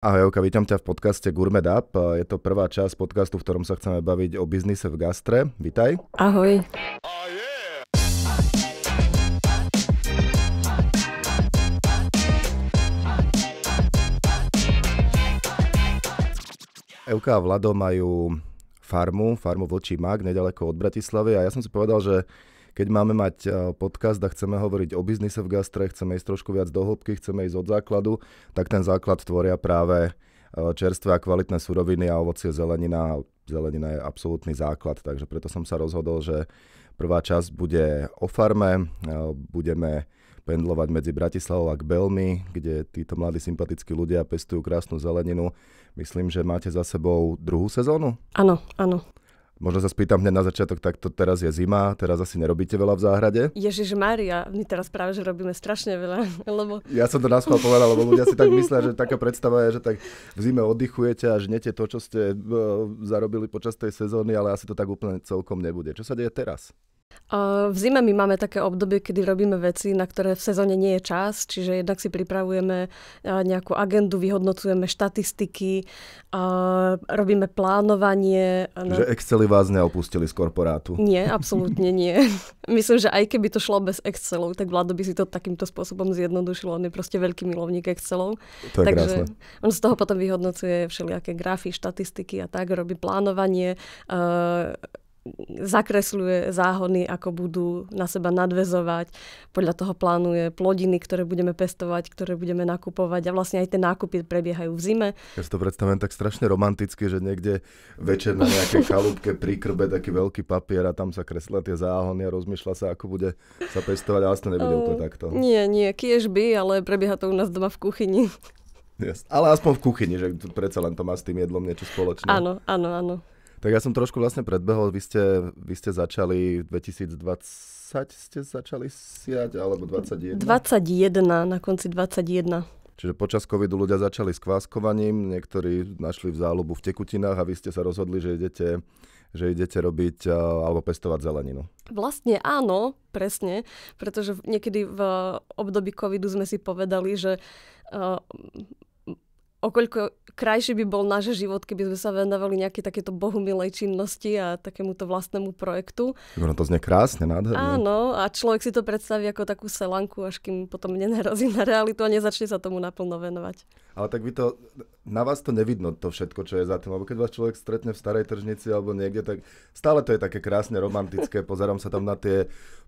Ahoj, Joka, vítam ťa v podcaste Gourmet Up. Je to prvá časť podcastu, v ktorom sa chceme baviť o biznise v gastre. Vítaj. Ahoj. Euka a Vlado majú farmu, farmu Vlčí Mag, nedaleko od Bratislavy a ja som si povedal, že keď máme mať e, podcast a chceme hovoriť o biznise v gastre, chceme ísť trošku viac do hĺbky, chceme ísť od základu, tak ten základ tvoria práve e, čerstvé a kvalitné suroviny a ovocie zelenina. Zelenina je absolútny základ, takže preto som sa rozhodol, že prvá časť bude o farme, e, budeme pendlovať medzi Bratislavou a Belmi, kde títo mladí sympatickí ľudia pestujú krásnu zeleninu. Myslím, že máte za sebou druhú sezónu? Áno, áno. Možno sa spýtam hneď na začiatok, tak to teraz je zima, teraz asi nerobíte veľa v záhrade? Ježiš Mária, my teraz práve, že robíme strašne veľa, lebo... Ja som to naschval povedal, lebo ľudia si tak myslia, že taká predstava je, že tak v zime oddychujete a žnete to, čo ste uh, zarobili počas tej sezóny, ale asi to tak úplne celkom nebude. Čo sa deje teraz? V zime my máme také obdobie, kedy robíme veci, na ktoré v sezóne nie je čas, čiže jednak si pripravujeme nejakú agendu, vyhodnocujeme štatistiky, robíme plánovanie. Že Excely vás neopustili z korporátu? Nie, absolútne nie. Myslím, že aj keby to šlo bez Excelov, tak vládo by si to takýmto spôsobom zjednodušilo. On je proste veľký milovník Excelov. To je Takže krásne. on z toho potom vyhodnocuje všelijaké grafy, štatistiky a tak, robí plánovanie, zakresľuje záhony, ako budú na seba nadvezovať. Podľa toho plánuje plodiny, ktoré budeme pestovať, ktoré budeme nakupovať a vlastne aj tie nákupy prebiehajú v zime. Ja si to predstavujem tak strašne romanticky, že niekde večer na nejakej chalúbke pri krbe taký veľký papier a tam sa kreslia tie záhony a rozmýšľa sa, ako bude sa pestovať, ale to nebude uh, úplne takto. Nie, nie, kiež by, ale prebieha to u nás doma v kuchyni. Yes. Ale aspoň v kuchyni, že predsa len to má s tým jedlom niečo spoločné. Áno, áno, áno. Tak ja som trošku vlastne predbehol, vy ste, vy ste začali 2020 ste začali siať, alebo 21? 21, na konci 21. Čiže počas covidu ľudia začali s kváskovaním, niektorí našli v záľubu v tekutinách a vy ste sa rozhodli, že idete, že idete robiť eh, alebo pestovať zeleninu. Vlastne áno, presne, pretože niekedy v období covidu sme si povedali, že uh, okoľko krajšie by bol náš život, keby sme sa venovali nejaké takéto bohumilej činnosti a takémuto vlastnému projektu. Ono to znie krásne, nádherne. Áno, a človek si to predstaví ako takú selanku, až kým potom nenarazí na realitu a nezačne sa tomu naplno venovať. Ale tak by to, na vás to nevidno, to všetko, čo je za tým. Lebo keď vás človek stretne v starej tržnici alebo niekde, tak stále to je také krásne romantické. Pozerám sa tam na tie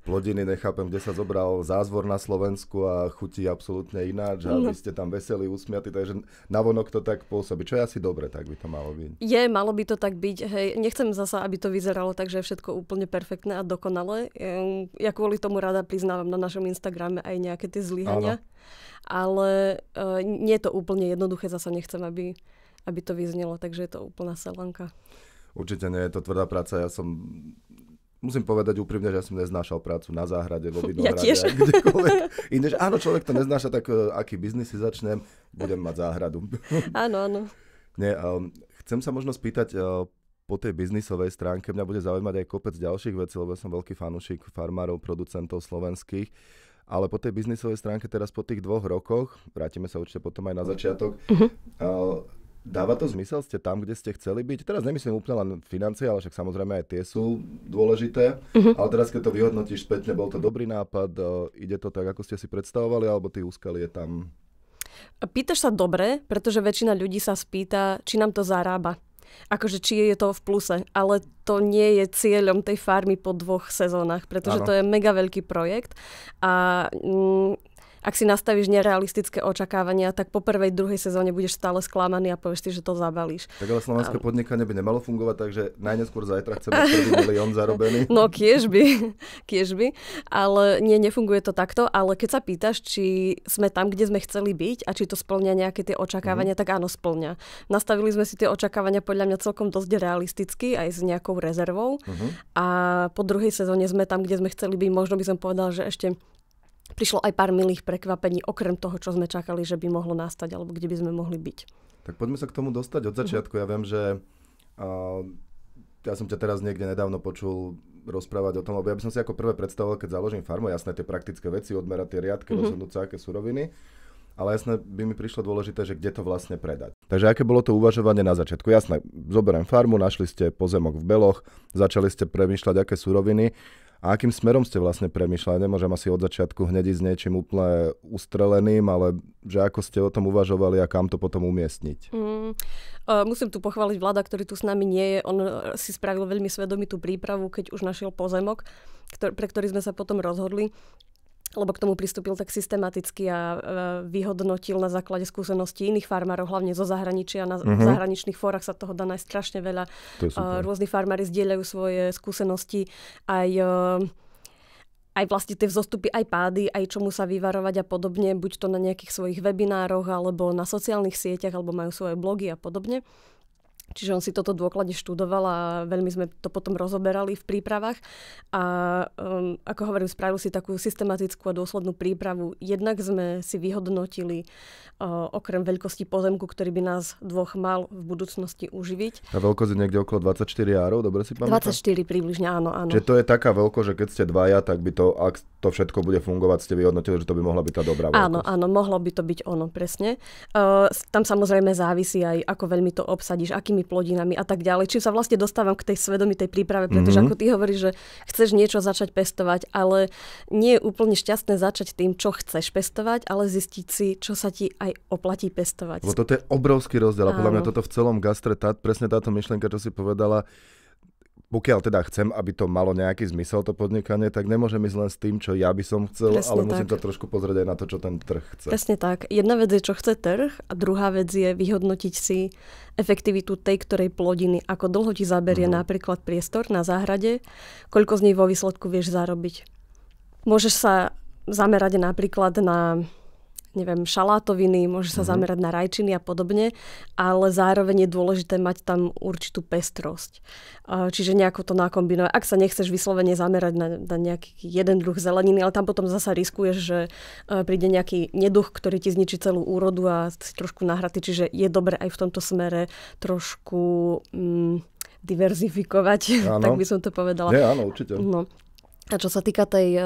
plodiny, nechápem, kde sa zobral zázvor na Slovensku a chutí absolútne ináč. A no. vy ste tam veselí, usmiatí, takže na navonok to tak pôsobí, čo je asi dobre, tak by to malo byť. Je, malo by to tak byť, hej. Nechcem zasa, aby to vyzeralo tak, že je všetko úplne perfektné a dokonalé. Ja kvôli tomu rada priznávam na našom Instagrame aj nejaké tie zlyhania. Ale uh, nie je to úplne jednoduché, zasa nechcem, aby, aby to vyznelo, takže je to úplná selanka. Určite nie, je to tvrdá práca. Ja som musím povedať úprimne, že ja som neznášal prácu na záhrade, vo vinohrade, ja tiež. kdekoľvek. áno, človek to neznáša, tak e, aký biznis si začnem, budem mať záhradu. Áno, áno. Nie, um, chcem sa možno spýtať uh, po tej biznisovej stránke, mňa bude zaujímať aj kopec ďalších vecí, lebo ja som veľký fanúšik farmárov, producentov slovenských. Ale po tej biznisovej stránke teraz po tých dvoch rokoch, vrátime sa určite potom aj na mhm. začiatok, uh-huh. uh, Dáva to zmysel? Ste tam, kde ste chceli byť? Teraz nemyslím úplne len financie, ale však samozrejme aj tie sú dôležité. Uh-huh. Ale teraz, keď to vyhodnotíš spätne, bol to dobrý nápad, e, ide to tak, ako ste si predstavovali, alebo úskali úskalie tam? Pýtaš sa dobre, pretože väčšina ľudí sa spýta, či nám to zarába. Akože či je to v pluse, ale to nie je cieľom tej farmy po dvoch sezónach, pretože ano. to je mega veľký projekt a mm, ak si nastavíš nerealistické očakávania, tak po prvej, druhej sezóne budeš stále sklamaný a povieš si, že to zabalíš. Tak ale slovenské a... podnikanie by nemalo fungovať, takže najneskôr zajtra chceme prvý milión zarobený. No kiež by, kiež by, ale nie, nefunguje to takto, ale keď sa pýtaš, či sme tam, kde sme chceli byť a či to splňa nejaké tie očakávania, mm-hmm. tak áno, splňa. Nastavili sme si tie očakávania podľa mňa celkom dosť realisticky, aj s nejakou rezervou. Mm-hmm. A po druhej sezóne sme tam, kde sme chceli byť. Možno by som povedal, že ešte prišlo aj pár milých prekvapení, okrem toho, čo sme čakali, že by mohlo nastať alebo kde by sme mohli byť. Tak poďme sa k tomu dostať od mhm. začiatku. Ja viem, že uh, ja som ťa teraz niekde nedávno počul rozprávať o tom, lebo ja by som si ako prvé predstavoval, keď založím farmu, jasné tie praktické veci, odmerať tie riadky, mm-hmm. rozhodnúť sa, aké suroviny, ale jasné by mi prišlo dôležité, že kde to vlastne predať. Takže aké bolo to uvažovanie na začiatku? Jasné, zoberiem farmu, našli ste pozemok v Beloch, začali ste premýšľať, aké suroviny a akým smerom ste vlastne premyšľali? Nemôžem asi od začiatku hneď ísť s niečím úplne ustreleným, ale že ako ste o tom uvažovali a kam to potom umiestniť? Mm, musím tu pochváliť vláda, ktorý tu s nami nie je. On eh, si spravil veľmi svedomitú prípravu, keď už našiel pozemok, ktor- pre ktorý sme sa potom rozhodli lebo k tomu pristúpil tak systematicky a e, vyhodnotil na základe skúseností iných farmárov, hlavne zo zahraničia. Na uh-huh. zahraničných fórach sa toho dá nájsť strašne veľa. E, rôzni farmári zdieľajú svoje skúsenosti aj e, aj vlastne tie vzostupy, aj pády, aj čomu sa vyvarovať a podobne, buď to na nejakých svojich webinároch, alebo na sociálnych sieťach, alebo majú svoje blogy a podobne. Čiže on si toto dôkladne študoval a veľmi sme to potom rozoberali v prípravách. A um, ako hovorím, spravil si takú systematickú a dôslednú prípravu. Jednak sme si vyhodnotili uh, okrem veľkosti pozemku, ktorý by nás dvoch mal v budúcnosti uživiť. A veľkosť je niekde okolo 24 árov, dobre si pamätám? 24 približne, áno, áno. Čiže to je taká veľkosť, že keď ste dvaja, tak by to, ak to všetko bude fungovať, ste vyhodnotili, že to by mohla byť tá dobrá veľkosť. Áno, áno, mohlo by to byť ono, presne. Uh, tam samozrejme závisí aj, ako veľmi to obsadíš, akými tými plodinami a tak ďalej. Čím sa vlastne dostávam k tej svedomitej príprave, pretože mm-hmm. ako ty hovoríš, že chceš niečo začať pestovať, ale nie je úplne šťastné začať tým, čo chceš pestovať, ale zistiť si, čo sa ti aj oplatí pestovať. Lebo toto je obrovský rozdiel a podľa mňa toto v celom gastre, tá, presne táto myšlienka, čo si povedala, pokiaľ teda chcem, aby to malo nejaký zmysel, to podnikanie, tak nemôžem ísť len s tým, čo ja by som chcel, Presne ale tak. musím to trošku pozrieť aj na to, čo ten trh chce. Presne tak. Jedna vec je, čo chce trh a druhá vec je vyhodnotiť si efektivitu tej ktorej plodiny. Ako dlho ti zaberie mm. napríklad priestor na záhrade, koľko z nej vo výsledku vieš zarobiť. Môžeš sa zamerať napríklad na neviem, šalátoviny, môže sa mm-hmm. zamerať na rajčiny a podobne, ale zároveň je dôležité mať tam určitú pestrosť. Čiže nejako to nakombinovať. Ak sa nechceš vyslovene zamerať na, na nejaký jeden druh zeleniny, ale tam potom zasa riskuješ, že e, príde nejaký neduch, ktorý ti zničí celú úrodu a si trošku nahratý. Čiže je dobre aj v tomto smere trošku... Mm, diverzifikovať, tak by som to povedala. Nie, áno, určite. No. A čo sa týka tej, eh,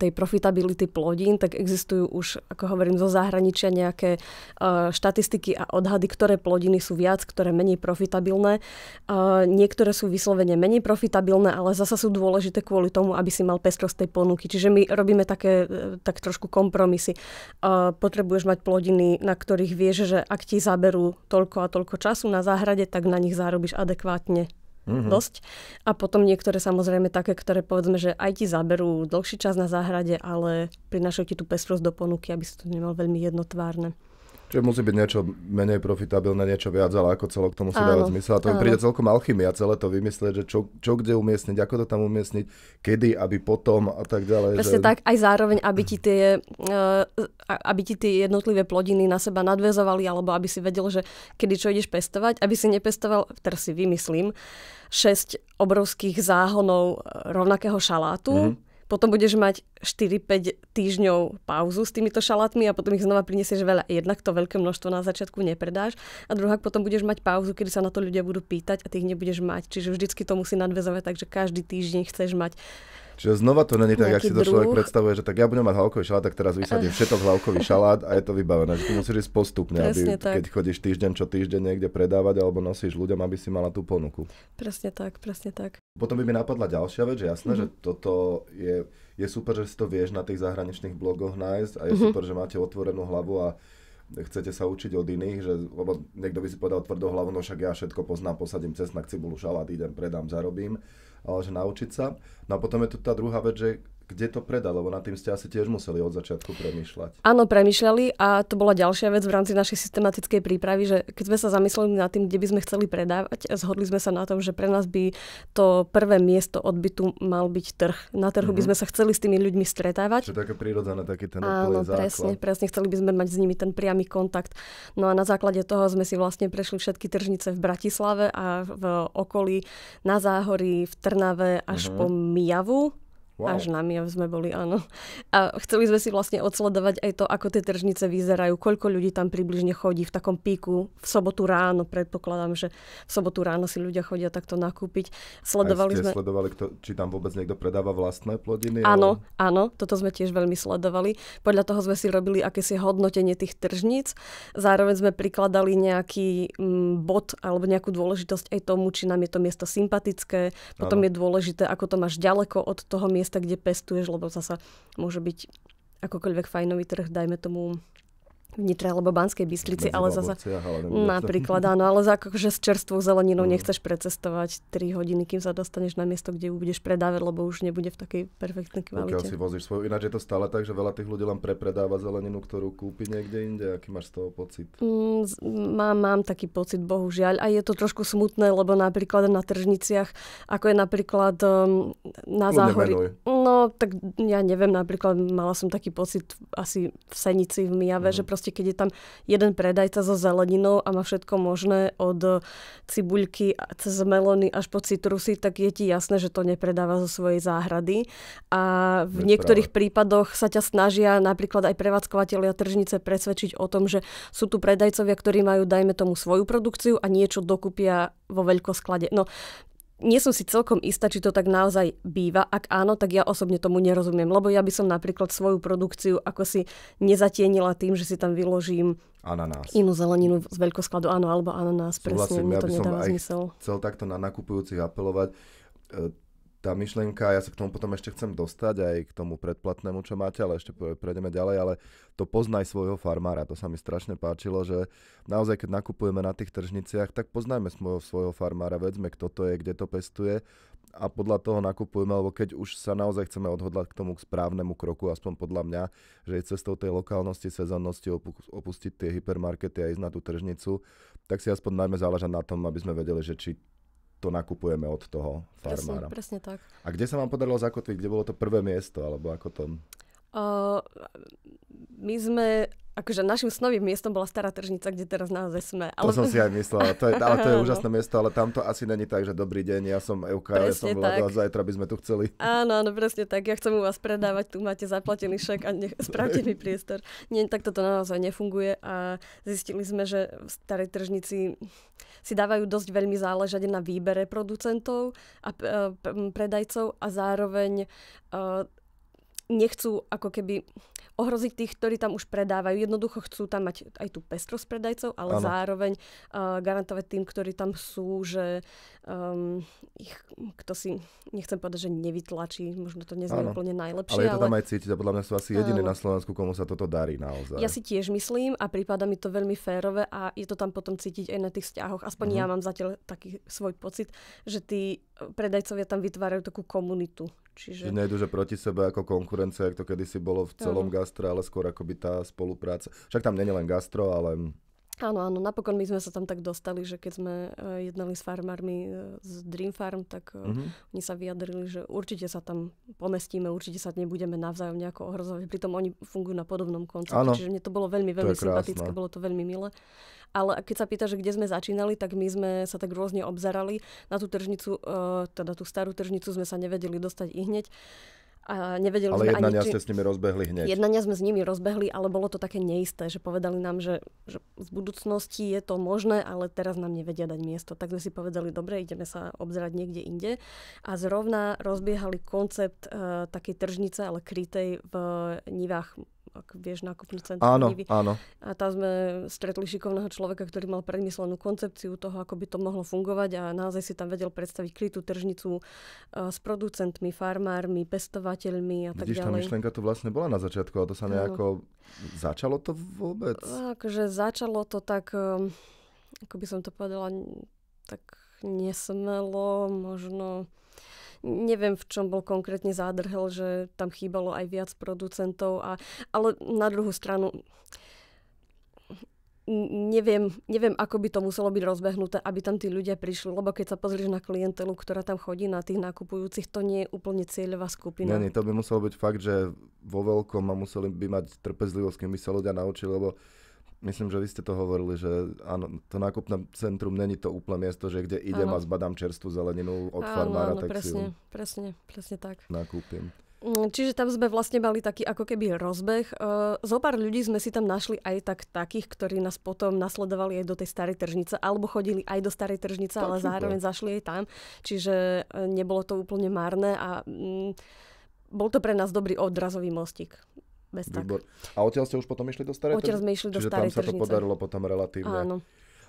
tej profitability plodín, tak existujú už, ako hovorím, zo zahraničia nejaké eh, štatistiky a odhady, ktoré plodiny sú viac, ktoré menej profitabilné. Eh, niektoré sú vyslovene menej profitabilné, ale zasa sú dôležité kvôli tomu, aby si mal pestrosť tej ponuky. Čiže my robíme také, tak trošku kompromisy. Potrebuješ mať plodiny, na ktorých vieš, že ak ti zaberú toľko a toľko času na záhrade, tak na nich zarobíš adekvátne mm-hmm. dosť. A potom niektoré samozrejme také, ktoré povedzme, že aj ti zaberú dlhší čas na záhrade, ale prinášajú ti tú pestrosť do ponuky, aby si to nemal veľmi jednotvárne. Čiže musí byť niečo menej profitabilné, niečo viac, ale ako celok to musí áno, dávať zmysel. A to mi príde celkom alchymia celé to vymyslieť, že čo, čo kde umiestniť, ako to tam umiestniť, kedy, aby potom a tak ďalej. Presne že... tak, aj zároveň, aby ti, tie, eh, aby ti tie jednotlivé plodiny na seba nadvezovali, alebo aby si vedel, že kedy čo ideš pestovať, aby si nepestoval, teraz si vymyslím, 6 obrovských záhonov eh, rovnakého šalátu, mm-hmm potom budeš mať 4-5 týždňov pauzu s týmito šalátmi a potom ich znova prinesieš veľa. Jednak to veľké množstvo na začiatku nepredáš a druhá potom budeš mať pauzu, kedy sa na to ľudia budú pýtať a tých nebudeš mať. Čiže vždycky to musí nadvezovať, takže každý týždeň chceš mať Čiže znova to není tak, ak si to druh. človek predstavuje, že tak ja budem mať hlavkový šalát, tak teraz vysadím eh. všetok hlavkový šalát a je to vybavené. Že to musíš ísť postupne, aby, keď chodíš týždeň čo týždeň niekde predávať alebo nosíš ľuďom, aby si mala tú ponuku. Presne tak, presne tak. Potom by mi napadla ďalšia vec, že jasné, mm-hmm. že mhm. toto je, je super, že si to vieš na tých zahraničných blogoch nájsť a je mm-hmm. super, že máte otvorenú hlavu a chcete sa učiť od iných, že, lebo niekto by si povedal hlavu, no však ja všetko poznám, posadím cesnak, cibulu, šalát, idem, predám, zarobím, ale že naučiť sa. No a potom je tu tá druhá vec, že kde to predá, lebo nad tým ste asi tiež museli od začiatku premýšľať. Áno, premyšľali a to bola ďalšia vec v rámci našej systematickej prípravy, že keď sme sa zamysleli nad tým, kde by sme chceli predávať, zhodli sme sa na tom, že pre nás by to prvé miesto odbytu mal byť trh. Na trhu mm-hmm. by mhm. sme sa chceli s tými ľuďmi stretávať. Čiže také prírodzené, taký ten Áno, základ. presne, presne, chceli by sme mať s nimi ten priamy kontakt. No a na základe toho sme si vlastne prešli všetky tržnice v Bratislave a v okolí, na Záhorí, v Trnave až mm-hmm. po Mijavu Wow. Až na sme boli, áno. A chceli sme si vlastne odsledovať aj to, ako tie tržnice vyzerajú, koľko ľudí tam približne chodí v takom píku v sobotu ráno. Predpokladám, že v sobotu ráno si ľudia chodia takto nakúpiť. Sledovali aj ste sme... sledovali, kto, či tam vôbec niekto predáva vlastné plodiny? Áno, ale... áno, toto sme tiež veľmi sledovali. Podľa toho sme si robili akési hodnotenie tých tržníc. Zároveň sme prikladali nejaký m, mm, bod alebo nejakú dôležitosť aj tomu, či nám je to miesto sympatické. Potom áno. je dôležité, ako to máš ďaleko od toho miesta miesta, kde pestuješ, lebo zasa môže byť akokoľvek fajnový trh, dajme tomu v Nitre alebo Banskej Bystrici, ale zase napríklad áno, ale za, že akože s čerstvou zeleninou mm. nechceš precestovať 3 hodiny, kým sa dostaneš na miesto, kde ju budeš predávať, lebo už nebude v takej perfektnej kvalite. Pokiaľ si vozíš svoju, ináč je to stále tak, že veľa tých ľudí len prepredáva zeleninu, ktorú kúpi niekde inde, aký máš z toho pocit? Mm, mám, mám taký pocit, bohužiaľ. A je to trošku smutné, lebo napríklad na tržniciach, ako je napríklad um, na záhori. No, tak ja neviem, napríklad mala som taký pocit asi v Senici, v Mijave, mm. že proste proste keď je tam jeden predajca so zeleninou a má všetko možné od cibuľky cez melóny až po citrusy, tak je ti jasné, že to nepredáva zo svojej záhrady. A v je niektorých práve. prípadoch sa ťa snažia napríklad aj prevádzkovateľia tržnice presvedčiť o tom, že sú tu predajcovia, ktorí majú, dajme tomu, svoju produkciu a niečo dokupia vo veľkosklade. No, nie som si celkom istá, či to tak naozaj býva. Ak áno, tak ja osobne tomu nerozumiem, lebo ja by som napríklad svoju produkciu ako si nezatienila tým, že si tam vyložím ananás. inú zeleninu z veľkoskladu, áno, alebo ananás, Súhlasím, presne, mi ja to nedáva som zmysel. chcel takto na nakupujúcich apelovať. E, tá myšlienka, ja sa k tomu potom ešte chcem dostať aj k tomu predplatnému, čo máte, ale ešte prejdeme ďalej, ale to poznaj svojho farmára, to sa mi strašne páčilo, že naozaj keď nakupujeme na tých tržniciach, tak poznajme svojho farmára, vedzme kto to je, kde to pestuje a podľa toho nakupujeme, lebo keď už sa naozaj chceme odhodlať k tomu k správnemu kroku, aspoň podľa mňa, že je cestou tej lokálnosti, sezonnosti opustiť tie hypermarkety a ísť na tú tržnicu, tak si aspoň najmä záležať na tom, aby sme vedeli, že či to nakupujeme od toho farmára. Presne, presne tak. A kde sa vám podarilo zakotviť? Kde bolo to prvé miesto? Alebo ako to... Uh, my sme akože našim snovým miestom bola stará tržnica, kde teraz naozaj sme. Ale... To som si aj myslela, to je, ale to je úžasné miesto, ale tam to asi není tak, že dobrý deň, ja som Euka, ja som Vlado a zajtra by sme tu chceli. Áno, áno, presne tak, ja chcem u vás predávať, tu máte zaplatený šek a nech, spravte mi priestor. Nie, tak toto naozaj nefunguje a zistili sme, že v starej tržnici si dávajú dosť veľmi záležať na výbere producentov a e, predajcov a zároveň e, nechcú ako keby ohroziť tých, ktorí tam už predávajú. Jednoducho chcú tam mať aj tú pestrosť predajcov, ale ano. zároveň uh, eh, garantovať tým, ktorí tam sú, že um, ich, kto si, nechcem povedať, že nevytlačí, možno to neznie úplne najlepšie. Ale je to tam ale... aj cítiť a podľa mňa sú asi jediní na Slovensku, komu sa toto darí naozaj. Ja si tiež myslím a prípada mi to veľmi férové a je to tam potom cítiť aj na tých vzťahoch. Aspoň uh-huh. ja mhm. mám zatiaľ taký svoj pocit, že tí predajcovia tam vytvárajú takú komunitu. Čiže... Že nejdu, že proti sebe ako konkurencia, ako to kedysi bolo v celom ano. gastro, ale skôr akoby tá spolupráca. Však tam nie je len gastro, ale Áno, áno, napokon my sme sa tam tak dostali, že keď sme eh, jednali s farmármi eh, z Dream Farm, tak mm-hmm. oni sa vyjadrili, že určite sa tam pomestíme, určite sa nebudeme navzájom nejako ohrozovať, pritom oni fungujú na podobnom konci. čiže mne to bolo veľmi, veľmi sympatické, krásne. bolo to veľmi milé. Ale keď sa pýta, že kde sme začínali, tak my sme sa tak rôzne obzerali. Na tú tržnicu, teda tú starú tržnicu sme sa nevedeli dostať i hneď. A nevedeli ale sme jednania ani, či... ste s nimi rozbehli hneď. Jednania sme s nimi rozbehli, ale bolo to také neisté, že povedali nám, že, že v budúcnosti je to možné, ale teraz nám nevedia dať miesto. Tak sme si povedali, dobre, ideme sa obzerať niekde inde. A zrovna rozbiehali koncept uh, takej tržnice, ale krytej v Nivách ak vieš, nákupný centrum áno, Nivy. Áno. A tam sme stretli šikovného človeka, ktorý mal premyslenú koncepciu toho, ako by to mohlo fungovať a naozaj si tam vedel predstaviť krytú tržnicu e, s producentmi, farmármi, pestovateľmi a tak Vidíš, ďalej. tá myšlienka tu vlastne bola na začiatku, ale to sa nejako... Áno. Začalo to vôbec? Akože začalo to tak, ako by som to povedala, tak nesmelo, možno neviem, v čom bol konkrétne zádrhel, že tam chýbalo aj viac producentov. A, ale na druhú stranu, neviem, neviem, ako by to muselo byť rozbehnuté, aby tam tí ľudia prišli, lebo keď sa pozrieš na klientelu, ktorá tam chodí, na tých nakupujúcich, to nie je úplne cieľová skupina. Nie, nie, to by muselo byť fakt, že vo veľkom a museli by mať trpezlivosť, keby by sa ľudia naučili, lebo Myslím, že vy ste to hovorili, že áno, to nákupné centrum není to úplne miesto, že kde idem áno. a zbadám čerstvú zeleninu od áno, farmára, áno, tak presne, si ju presne, presne tak. nakúpim. Mm, čiže tam sme vlastne mali taký ako keby rozbeh. E, pár ľudí sme si tam našli aj tak takých, ktorí nás potom nasledovali aj do tej starej tržnice, alebo chodili aj do starej tržnice, tak ale super. zároveň zašli aj tam. Čiže e, nebolo to úplne márne a mm, bol to pre nás dobrý odrazový mostík. Bez Výbor. Tak. A odtiaľ ste už potom išli do starej Odtiaľ sme išli do Čiže starej tam sa to podarilo potom relatívne. Áno.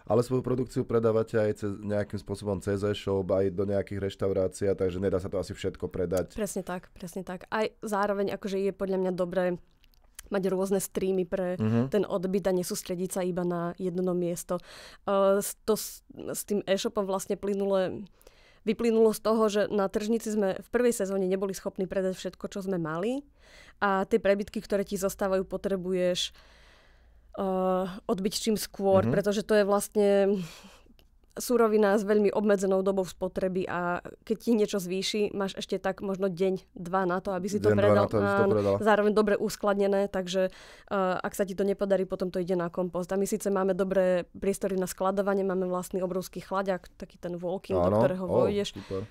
Ale svoju produkciu predávate aj cez, nejakým spôsobom cez e-shop, aj do nejakých reštaurácií, takže nedá sa to asi všetko predať. Presne tak, presne tak. Aj zároveň akože je podľa mňa dobré mať rôzne streamy pre uh-huh. ten odbyt a nesústrediť sa iba na jedno miesto. Uh, to s, s tým e-shopom vlastne plynule vyplynulo z toho, že na tržnici sme v prvej sezóne neboli schopní predať všetko, čo sme mali a tie prebytky, ktoré ti zostávajú, potrebuješ uh, eh, odbyť čím skôr, mm-hmm. pretože to je vlastne surovina s veľmi obmedzenou dobou spotreby a keď ti niečo zvýši, máš ešte tak možno deň, dva na to, aby si deň, to predal. To, to predal. Zároveň dobre uskladnené, takže uh, ak sa ti to nepodarí, potom to ide na kompost. A my síce máme dobré priestory na skladovanie, máme vlastný obrovský chlaďak, taký ten walking, do ktorého oh, vojdeš. Super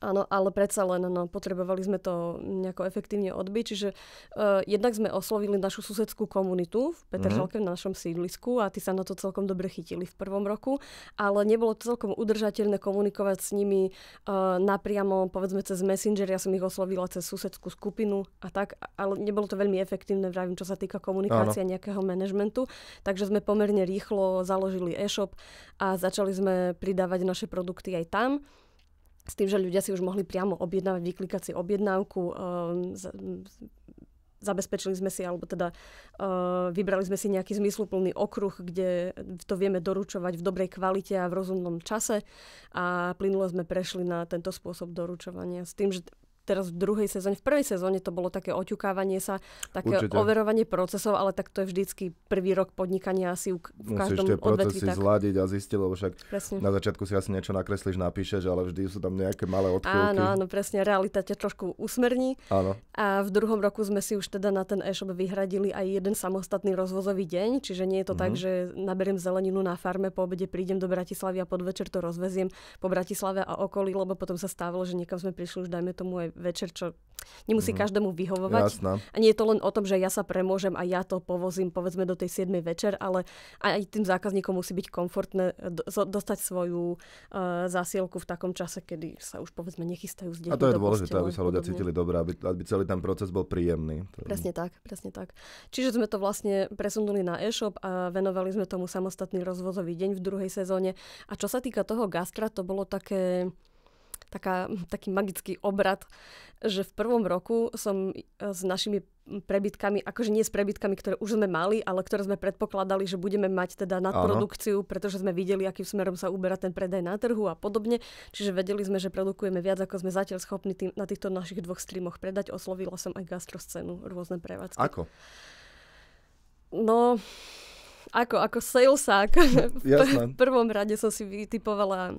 Áno, ale predsa len no, potrebovali sme to nejako efektívne odbiť, čiže uh, jednak sme oslovili našu susedskú komunitu v Petržalke, mm-hmm. na našom sídlisku a tí sa na to celkom dobre chytili v prvom roku, ale nebolo to celkom udržateľné komunikovať s nimi uh, napriamo, povedzme cez Messenger, ja som ich oslovila cez susedskú skupinu a tak, ale nebolo to veľmi efektívne, vravím, čo sa týka komunikácie nejakého manažmentu, takže sme pomerne rýchlo založili e-shop a začali sme pridávať naše produkty aj tam s tým, že ľudia si už mohli priamo objednávať, vyklikať si objednávku, ehm, zabezpečili sme si, alebo teda ehm, vybrali sme si nejaký zmysluplný okruh, kde to vieme doručovať v dobrej kvalite a v rozumnom čase a plynule sme prešli na tento spôsob doručovania. S tým, že teraz v druhej sezóne, v prvej sezóne to bolo také oťukávanie sa, také Určite. overovanie procesov, ale tak to je vždycky prvý rok podnikania asi u, v každom Musíš tie procesy tak. zladiť a zistiť, lebo však presne. na začiatku si asi niečo nakreslíš, napíšeš, ale vždy sú tam nejaké malé odchýlky. Áno, áno, presne, realita ťa trošku usmerní. Áno. A v druhom roku sme si už teda na ten e-shop vyhradili aj jeden samostatný rozvozový deň, čiže nie je to mm-hmm. tak, mhm. že naberiem zeleninu na farme, po obede prídem do Bratislavy a podvečer to rozveziem po Bratislave a okolí, lebo potom sa stávalo, že niekam sme prišli už dajme tomu aj večer, čo nemusí mm. každému vyhovovať. Jasná. A nie je to len o tom, že ja sa premôžem a ja to povozím povedzme do tej 7 večer, ale aj tým zákazníkom musí byť komfortné eh, dostať svoju uh, zásielku v takom čase, kedy sa už povedzme nechystajú z A to je dôležité, aby sa ľudia cítili dobre, aby, aby celý ten proces bol príjemný. Presne tak, presne tak. Čiže sme to vlastne presunuli na e-shop a venovali sme tomu samostatný rozvozový deň v druhej sezóne. A čo sa týka toho gastra, to bolo také taká, taký magický obrad, že v prvom roku som e, s našimi prebytkami, akože nie s prebytkami, ktoré už sme mali, ale ktoré sme predpokladali, že budeme mať teda nadprodukciu, Aha. pretože sme videli, akým smerom sa uberá ten predaj na trhu a podobne. Čiže vedeli sme, že produkujeme viac, ako sme zatiaľ schopní tým, na týchto našich dvoch streamoch predať. Oslovila som aj gastroscénu, rôzne prevádzky. Ako? No, ako, ako salesák. v prvom rade som si vytipovala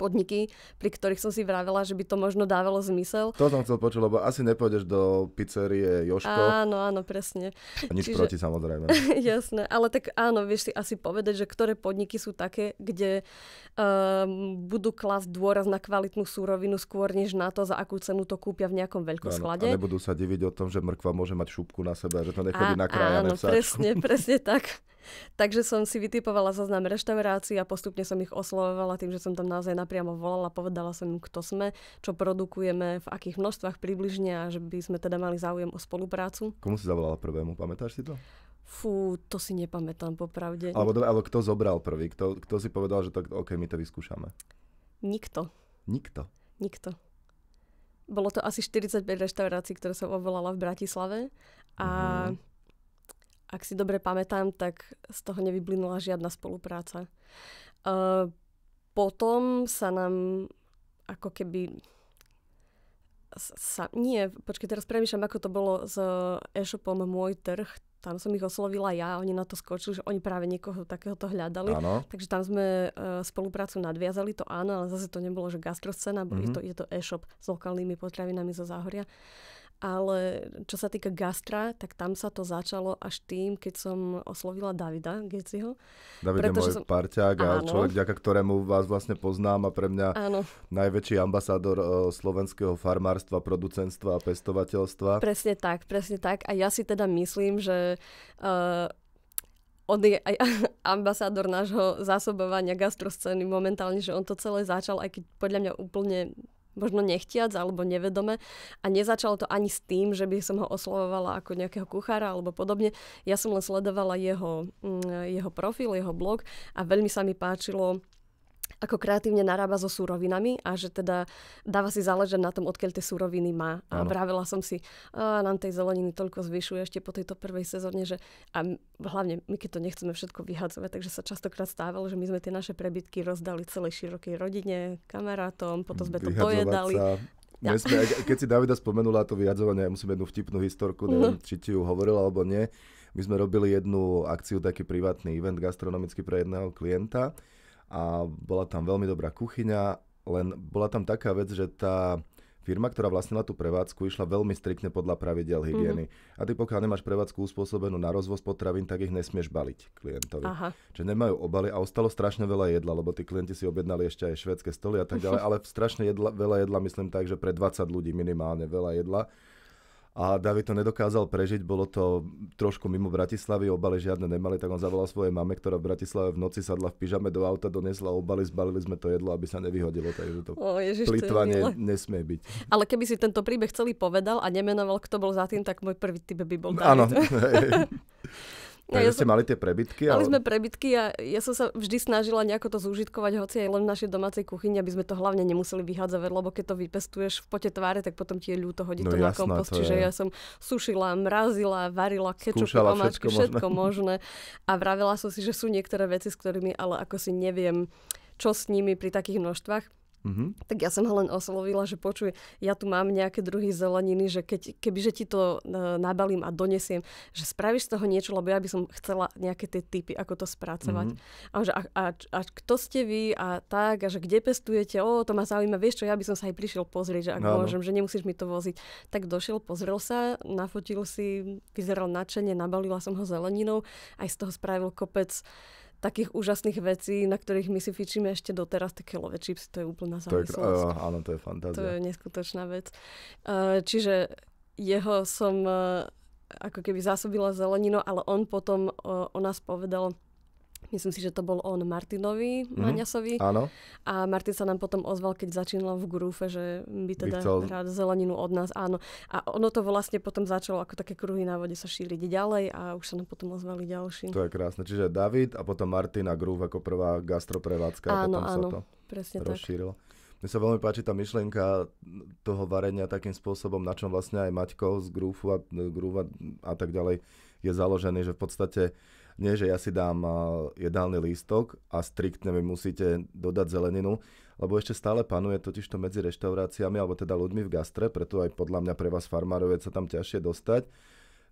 podniky, pri ktorých som si vravela, že by to možno dávalo zmysel. To som chcel počuť, lebo asi nepôjdeš do pizzerie Joško. Áno, áno, presne. A nič Čiže... proti samozrejme. Jasné, ale tak áno, vieš si asi povedať, že ktoré podniky sú také, kde um, budú klásť dôraz na kvalitnú súrovinu skôr, než na to, za akú cenu to kúpia v nejakom veľkom sklade. A nebudú sa diviť o tom, že mrkva môže mať šupku na sebe, že to nechodí nakrájane Áno, presne, presne tak. Takže som si vytipovala zoznam reštaurácií a postupne som ich oslovovala tým, že som tam naozaj napriamo volala, povedala som im, kto sme, čo produkujeme, v akých množstvách približne a že by sme teda mali záujem o spoluprácu. Komu si zavolala prvému, pamätáš si to? Fú, to si nepamätám popravde. Alebo, alebo kto zobral prvý? Kto, kto si povedal, že to, OK, my to vyskúšame? Nikto. Nikto? Nikto. Bolo to asi 45 reštaurácií, ktoré som ovolala v Bratislave a mm-hmm ak si dobre pamätám, tak z toho nevyblynula žiadna spolupráca. Uh, potom sa nám ako keby sa, nie, počkaj, teraz premýšľam, ako to bolo s e-shopom Môj trh. Tam som ich oslovila ja, oni na to skočili, že oni práve niekoho takéhoto hľadali. Áno. Takže tam sme uh, spoluprácu nadviazali, to áno, ale zase to nebolo, že gastroscena, mm-hmm. je mhm. to, je to e-shop s lokálnymi potravinami zo Záhoria. Uh, ale čo sa týka gastra, tak tam sa to začalo až tým, keď som oslovila Davida Geciho. David je môj som... parťák a áno. človek, ďaká ktorému vás vlastne poznám a pre mňa áno. najväčší ambasádor e, slovenského farmárstva, producentstva a pestovateľstva. Presne tak, presne tak. A ja si teda myslím, že uh, on je aj ambasádor nášho zásobovania gastroscény momentálne, že on to celé začal, aj keď podľa mňa úplne možno nechtiac alebo nevedome a nezačalo to ani s tým, že by som ho oslovovala ako nejakého kuchára alebo podobne. Ja som len sledovala jeho, mm, jeho profil, jeho blog a veľmi sa mi páčilo ako kreatívne narába so súrovinami a že teda dáva si záležať na tom, odkiaľ tie súroviny má. A ano. vravela som si, a nám tej zeleniny toľko zvyšuje ešte po tejto prvej sezóne, že a hlavne my keď to nechceme všetko vyhadzovať, takže sa častokrát stávalo, že my sme tie naše prebytky rozdali celej širokej rodine, kamarátom, potom sme to pojedali. Sa. Ja. Sme, keď si Davida spomenula to vyjadzovanie, ja musím jednu vtipnú historku, neviem, no. či ti ju hovorila alebo nie. My sme robili jednu akciu, taký privátny event gastronomický pre jedného klienta a bola tam veľmi dobrá kuchyňa, len bola tam taká vec, že tá firma, ktorá vlastnila tú prevádzku, išla veľmi striktne podľa pravidel mhm. hygieny. Mm-hmm. A ty pokiaľ nemáš prevádzku uspôsobenú na rozvoz potravín, tak ich nesmieš baliť klientovi. Aha. Čiže nemajú obaly a ostalo strašne veľa jedla, lebo tí klienti si objednali ešte aj švedské stoly a tak ďalej, ale strašne jedla, veľa jedla, myslím tak, že pre 20 ľudí minimálne veľa jedla a David to nedokázal prežiť, bolo to trošku mimo Bratislavy, obaly žiadne nemali, tak on zavolal svojej mame, ktorá v Bratislave v noci sadla v pyžame do auta, doniesla obaly, zbalili sme to jedlo, aby sa nevyhodilo, takže to o, ježiš, nesmie byť. Ale keby si tento príbeh celý povedal a nemenoval, kto bol za tým, tak môj prvý typ by bol David. Áno. Takže ja som, ste mali tie prebytky? Mali ale... sme prebytky a ja som sa vždy snažila nejako to zúžitkovať, hoci aj len v našej domácej kuchyni, aby sme to hlavne nemuseli vyhádzať, lebo keď to vypestuješ v pote tváre, tak potom ti je ľúto hodiť no, to jasná, na kompost. To čiže je. ja som sušila, mrazila, varila kečupy, omáčky, všetko, všetko možné. A vravila som si, že sú niektoré veci, s ktorými ale ako si neviem, čo s nimi pri takých množstvách Mm-hmm. Tak ja som ho len oslovila, že počuj, ja tu mám nejaké druhy zeleniny, že keď, kebyže ti to e, nabalím a donesiem, že spravíš z toho niečo, lebo ja by som chcela nejaké tie typy, ako to spracovať. Mm-hmm. A, že, a, a, a kto ste vy a tak, a že kde pestujete, o, to ma zaujíma, vieš čo, ja by som sa aj prišiel pozrieť, že ak no, môžem, no. že nemusíš mi to voziť. Tak došiel, pozrel sa, nafotil si, vyzeral nadšene, nabalila som ho zeleninou, aj z toho spravil kopec takých úžasných vecí, na ktorých my si fičíme ešte doteraz, také love chips, to je úplná závislosť. To je, uh, áno, to je fantázia. To je neskutočná vec. Uh, čiže jeho som uh, ako keby zásobila zelenino, ale on potom uh, o nás povedal, Myslím si, že to bol on Martinovi, mm-hmm. Maňasovi. Áno. A Martin sa nám potom ozval, keď začínal v Grúfe, že by teda by chcel... rád zeleninu od nás. Áno. A ono to vlastne potom začalo ako také kruhy na vode sa šíriť ďalej a už sa nám potom ozvali ďalší. To je krásne. Čiže David a potom Martin a Grúf ako prvá gastroprevádzka. Áno, a potom áno. Sa to presne rozšírilo. Tak. Mne sa veľmi páči tá myšlienka toho varenia takým spôsobom, na čom vlastne aj Maťko z Grúfu a, Grúfa a tak ďalej je založený, že v podstate nie, že ja si dám eh, jedálny lístok a striktne mi musíte dodať zeleninu, lebo ešte stále panuje totižto medzi reštauráciami alebo teda ľuďmi v gastre, preto aj podľa mňa pre vás farmárov je sa tam ťažšie dostať,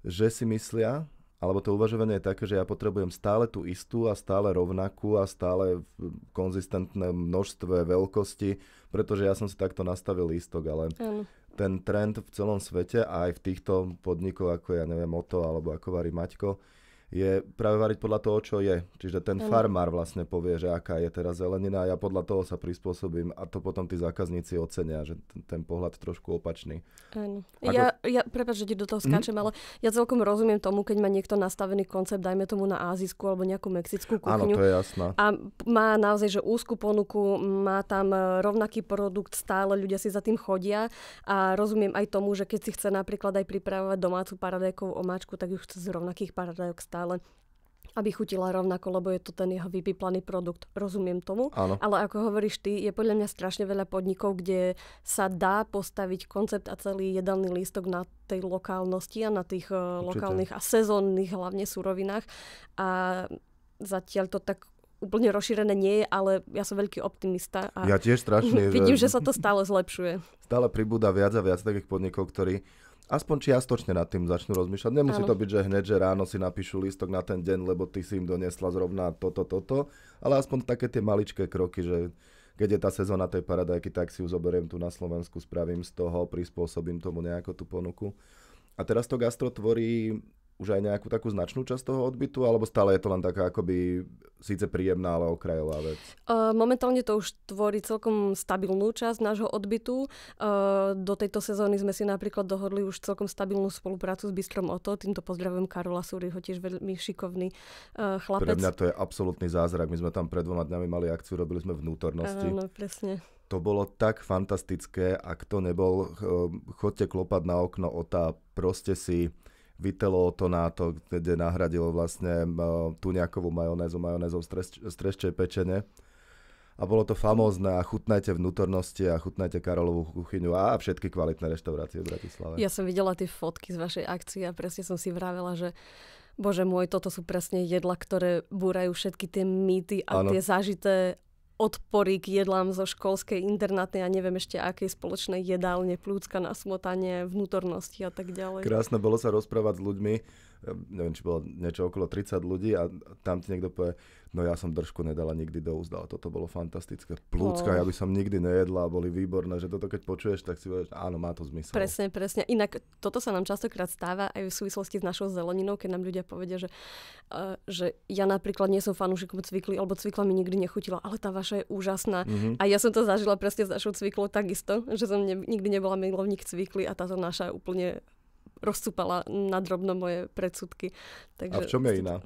že si myslia, alebo to uvažovanie je také, že ja potrebujem stále tú istú a stále rovnakú a stále v konzistentné množstve veľkosti, pretože ja som si takto nastavil lístok, ale mm. ten trend v celom svete a aj v týchto podnikoch, ako ja neviem, Oto alebo ako varí Maťko, je práve variť podľa toho, čo je. Čiže ten farmár vlastne povie, že aká je teraz zelenina a ja podľa toho sa prispôsobím a to potom tí zákazníci ocenia, že ten, ten pohľad trošku opačný. Ako... Ja, ja prepáč, že ti do toho mhm. skáčem, mm? ale ja celkom rozumiem tomu, keď má niekto nastavený koncept, dajme tomu na azijskú alebo nejakú mexickú kuchyňu. Áno, to je jasná. A má naozaj, že úzku ponuku, má tam e, rovnaký produkt, stále ľudia si za tým chodia a rozumiem aj tomu, že keď si chce napríklad aj pripravovať domácu paradajkovú omáčku, tak ju chce z rovnakých paradajok stále stále aby chutila rovnako, lebo je to ten jeho vypiplaný produkt. Rozumiem tomu. Áno. Ale ako hovoríš ty, je podľa mňa strašne veľa podnikov, kde sa dá postaviť koncept a celý jedálny lístok na tej lokálnosti a na tých e, Určite. lokálnych a sezónnych hlavne surovinách. A zatiaľ to tak úplne rozšírené nie je, ale ja som veľký optimista. A ja tiež strašne. vidím, že... že sa to stále zlepšuje. Stále pribúda viac a viac takých podnikov, ktorí aspoň čiastočne nad tým začnú rozmýšľať. Nemusí ano. to byť, že hneď, že ráno si napíšu lístok na ten deň, lebo ty si im donesla zrovna toto, toto, ale aspoň také tie maličké kroky, že keď je tá sezóna tej paradajky, tak si ju zoberiem tu na Slovensku, spravím z toho, prispôsobím tomu nejako tú ponuku. A teraz to gastro tvorí už aj nejakú takú značnú časť toho odbytu, alebo stále je to len taká akoby síce príjemná, ale okrajová vec? Momentálne to už tvorí celkom stabilnú časť nášho odbytu. Do tejto sezóny sme si napríklad dohodli už celkom stabilnú spoluprácu s Bystrom Oto. Týmto pozdravujem Karola Súryho, tiež veľmi šikovný chlapec. Pre mňa to je absolútny zázrak. My sme tam pred dvoma dňami mali akciu, robili sme vnútornosti. Áno, presne to bolo tak fantastické, ak to nebol, chodte klopať na okno Ota, proste si Vitelo to, kde nahradil vlastne eh, tú nejakovú majonézu, majonézou streščej pečenie. A bolo to famózne a chutnajte vnútornosti a chutnajte Karolovú kuchyňu a všetky kvalitné reštaurácie v Bratislave. Ja som videla tie fotky z vašej akcie a presne som si vravela, že Bože môj, toto sú presne jedla, ktoré búrajú všetky tie mýty a ano. tie zažité odpory k jedlám zo školskej, internátnej a neviem ešte akej spoločnej jedálne, plúcka na smotanie, vnútornosti a tak ďalej. Krásne bolo sa rozprávať s ľuďmi, neviem, či bolo niečo okolo 30 ľudí a tam ti niekto povie, No ja som držku nedala nikdy do úzda, toto bolo fantastické. Plúcka, oh. ja by som nikdy nejedla, boli výborné, že toto keď počuješ, tak si povieš, áno, má to zmysel. Presne, presne. Inak toto sa nám častokrát stáva aj v súvislosti s našou zeleninou, keď nám ľudia povedia, že, uh, že ja napríklad nie som fanúšikom cvikly, alebo cvikla mi nikdy nechutila, ale tá vaša je úžasná. Mm-hmm. A ja som to zažila presne s našou cviklou takisto, že som ne, nikdy nebola milovník cvikly a táto naša úplne rozcúpala na drobno moje predsudky. Takže... A v čom je iná?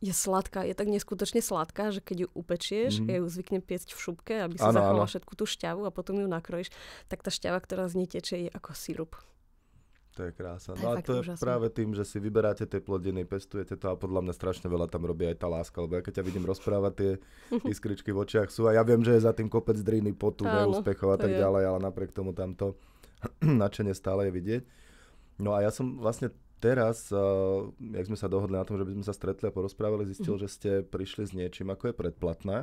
je sladká, je tak neskutočne sladká, že keď ju upečieš, mm ja ju zvyknem piecť v šupke, aby si ano, zachovala ano. všetku tú šťavu a potom ju nakrojíš, tak tá šťava, ktorá z nej tečie, je ako sirup. To je krása. No a to je práve tým, že si vyberáte tie plodiny, pestujete to a podľa mňa strašne veľa tam robí aj tá láska, lebo ja keď ťa vidím rozprávať, tie iskričky v očiach sú a ja viem, že je za tým kopec driny, potu, neúspechov a tak ďalej, ale napriek tomu tamto načenie stále je vidieť. No a ja som vlastne Teraz, uh, jak sme sa dohodli na tom, že by sme sa stretli a porozprávali, zistil, mm. že ste prišli s niečím, ako je predplatné,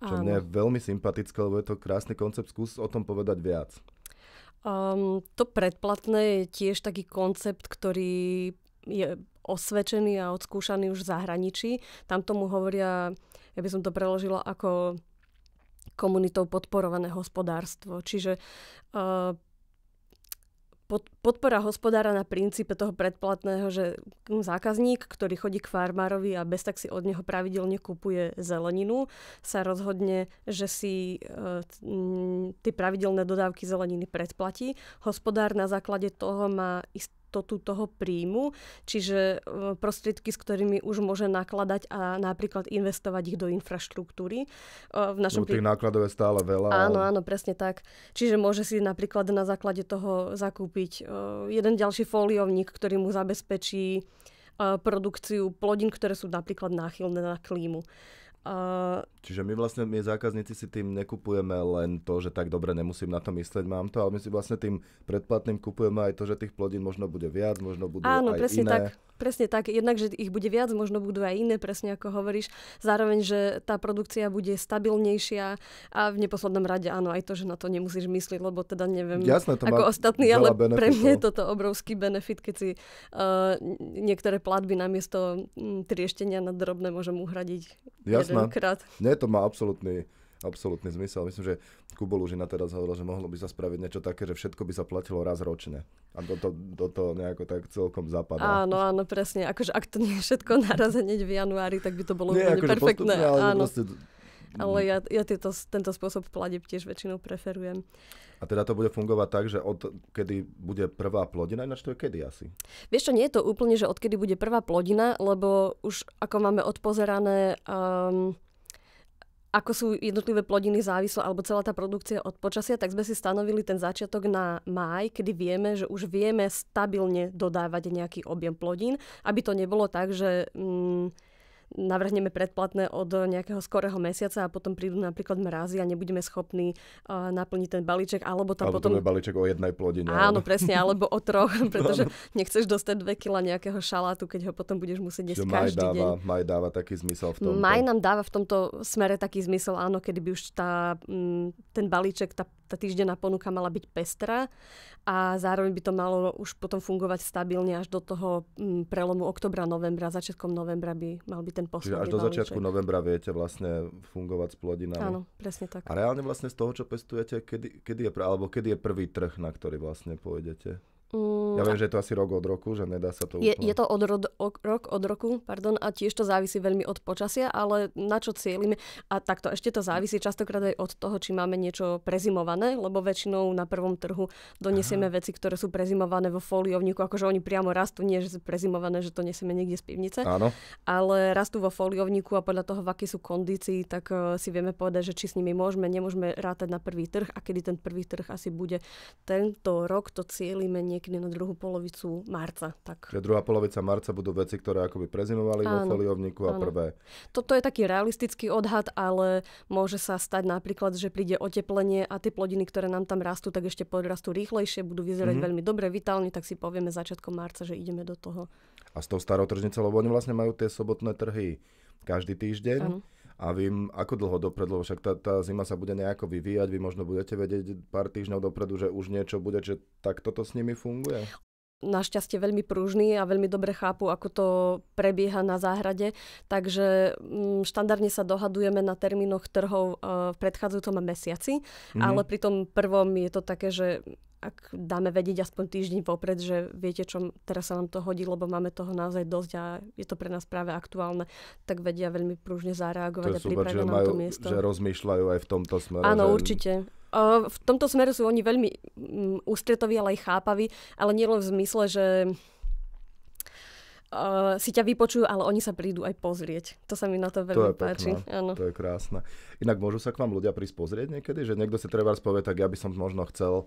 čo Áno. mne je veľmi sympatické, lebo je to krásny koncept, skús o tom povedať viac. Um, to predplatné je tiež taký koncept, ktorý je osvedčený a odskúšaný už v zahraničí. Tam tomu hovoria, ja by som to preložila ako komunitou podporované hospodárstvo. Čiže uh, podpora hospodára na princípe toho predplatného, že zákazník, ktorý chodí k farmárovi a bez tak si od neho pravidelne kupuje zeleninu, sa rozhodne, že si e, tie pravidelné dodávky zeleniny predplatí. Hospodár na základe toho má istý istotu toho príjmu, čiže e, prostriedky, s ktorými už môže nakladať a napríklad investovať ich do infraštruktúry. E, v našom no, tých prí... nákladov je stále veľa. Áno, áno, presne tak. Čiže môže si napríklad na základe toho zakúpiť e, jeden ďalší fóliovník, ktorý mu zabezpečí produkciu plodín, ktoré sú napríklad náchylné na klímu. Čiže my vlastne, my zákazníci si tým nekupujeme len to, že tak dobre nemusím na to myslieť, mám to, ale my si vlastne tým predplatným kupujeme aj to, že tých plodín možno bude viac, možno budú Áno, aj presne iné. Tak. Presne tak, jednak, že ich bude viac, možno budú aj iné, presne ako hovoríš. Zároveň, že tá produkcia bude stabilnejšia a v neposlednom rade áno, aj to, že na to nemusíš myslieť, lebo teda neviem Jasné, to ako ostatní, ale benefitov. pre mňa je toto obrovský benefit, keď si uh, niektoré platby namiesto mm, trieštenia na drobné môžem uhradiť Jasné. jedenkrát. Mne to má absolútny, absolútny zmysel. Myslím, že Kubo Lužina teraz hovoril, že mohlo by sa spraviť niečo také, že všetko by sa platilo raz ročne. A do to, to, to nejako tak celkom zapadá. Áno, áno, presne. Akože ak to nie je všetko naraz hneď v januári, tak by to bolo nie, úplne akože perfektné. Postupne, ale áno. Proste... ale ja, ja tieto, tento spôsob pladeb tiež väčšinou preferujem. A teda to bude fungovať tak, že od kedy bude prvá plodina, ináč to je kedy asi? Vieš čo, nie je to úplne, že odkedy bude prvá plodina, lebo už ako máme odpozerané um, ako sú jednotlivé plodiny závislé alebo celá tá produkcia od počasia, tak sme si stanovili ten začiatok na máj, kedy vieme, že už vieme stabilne dodávať nejaký objem plodín, aby to nebolo tak, že... Mm, navrhneme predplatné od nejakého skorého mesiaca a potom prídu napríklad mrazy a nebudeme schopní uh, naplniť ten balíček, alebo tam alebo potom... balíček o jednej plodine. Áno, ale... presne, alebo o troch, pretože nechceš dostať 2 kila nejakého šalátu, keď ho potom budeš musieť jesť každý dáva, deň. Maj dáva taký zmysel v tomto. Maj nám dáva v tomto smere taký zmysel, áno, kedy by už tá, mm, ten balíček, tá, tá týždenná ponuka mala byť pestrá a zároveň by to malo už potom fungovať stabilne až do toho mm, prelomu oktobra, novembra, začiatkom novembra by mal byť ten posledný Čiže až do začiatku balíček. novembra viete vlastne fungovať s plodinami. Áno, presne tak. A reálne vlastne z toho, čo pestujete, kedy, kedy je, alebo kedy je prvý trh, na ktorý vlastne pôjdete? Mm, ja viem, že je to asi rok od roku, že nedá sa to je, úplne... Je to od rod, ok, rok od roku, pardon, a tiež to závisí veľmi od počasia, ale na čo cieľime? A takto ešte to závisí častokrát aj od toho, či máme niečo prezimované, lebo väčšinou na prvom trhu donesieme Aha. veci, ktoré sú prezimované vo foliovníku, akože oni priamo rastú, nie že sú prezimované, že to nesieme niekde z pivnice, Áno. ale rastú vo foliovníku a podľa toho, v aké sú kondícii, tak e, si vieme povedať, že či s nimi môžeme, nemôžeme rátať na prvý trh a kedy ten prvý trh asi bude tento rok, to cieľime niekde niekedy na druhú polovicu marca. Tak. Že druhá polovica marca budú veci, ktoré akoby prezimovali áno, vo foliovníku a áno. prvé. Toto je taký realistický odhad, ale môže sa stať napríklad, že príde oteplenie a tie plodiny, ktoré nám tam rastú, tak ešte podrastú rýchlejšie, budú vyzerať mm-hmm. veľmi dobre, vitálne, tak si povieme začiatkom marca, že ideme do toho. A s tou starou tržnicou, lebo oni vlastne majú tie sobotné trhy každý týždeň. Áno a vím, ako dlho dopredu, lebo však tá, tá zima sa bude nejako vyvíjať, vy možno budete vedieť pár týždňov dopredu, že už niečo bude, že tak toto s nimi funguje? našťastie veľmi pružný a veľmi dobre chápu, ako to prebieha na záhrade. Takže mm, štandardne sa dohadujeme na termínoch trhov eh, v predchádzajúcom mesiaci, mm-hmm. ale pri tom prvom je to také, že ak dáme vedieť aspoň týždeň popred, že viete, čo teraz sa nám to hodí, lebo máme toho naozaj dosť a je to pre nás práve aktuálne, tak vedia veľmi prúžne zareagovať to a pripraviť nám majú, to miesto. Že rozmýšľajú aj v tomto smere. Áno, že... určite v tomto smeru sú oni veľmi mm, ústretoví, ale aj chápaví, ale nie len v zmysle, že si ťa vypočujú, ale oni sa prídu aj pozrieť. To sa mi na to veľmi to páči. Pekné, To je krásne. Inak môžu sa k vám ľudia prísť pozrieť niekedy, že niekto si treba povie, tak ja by som možno chcel uh,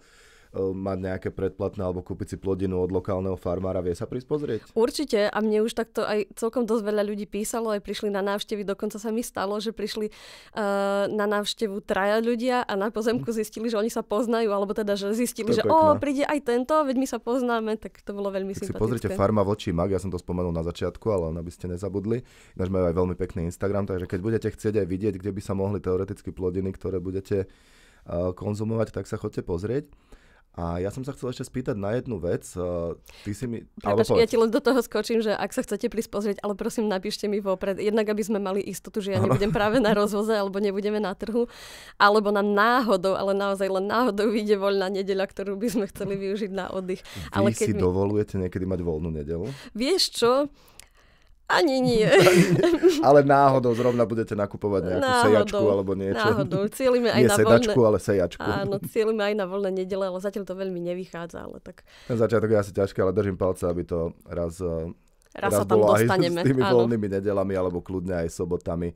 Eh, mať nejaké predplatné alebo kúpiť si plodinu od lokálneho farmára, vie sa prísť pozrieť? Určite a mne už takto aj celkom dosť veľa ľudí písalo, aj prišli na návštevy, dokonca sa mi stalo, že prišli uh, na návštevu traja ľudia a na pozemku zistili, že oni sa poznajú, alebo teda, že zistili, že o, príde aj tento, veď my sa poznáme, tak to bolo veľmi tak sympatické. Si pozrite, farma voči mag, ja som to spomenul na začiatku, ale aby ste nezabudli. Ináč majú aj veľmi pekný Instagram, takže keď budete chcieť aj vidieť, kde by sa mohli teoreticky plodiny, ktoré budete uh, konzumovať, tak sa chodte pozrieť. A ja som sa chcel ešte spýtať na jednu vec. Eh, ty si mi... Prepač, ja ti len do toho skočím, že ak sa chcete prísť pozrieť, ale prosím napíšte mi vopred, jednak aby sme mali istotu, že ja nebudem práve na rozvoze alebo nebudeme na trhu, alebo na náhodou, ale naozaj len náhodou vyjde voľná nedeľa, ktorú by sme chceli využiť na oddych. Vy ale keď si mi... dovolujete niekedy mať voľnú nedelu? Vieš čo? Ani nie. ale náhodou zrovna budete nakupovať nejakú náhodou, sejačku alebo niečo. Náhodou, cieľime aj nie na sedačku, voľné... ale sejačku. Áno, cieľime aj na voľné nedele, ale zatiaľ to veľmi nevychádza. Ale tak... Ten začiatok je asi ťažký, ale držím palce, aby to raz, raz, eh, raz sa tam dostaneme. s tými áno. voľnými nedelami alebo kľudne aj sobotami.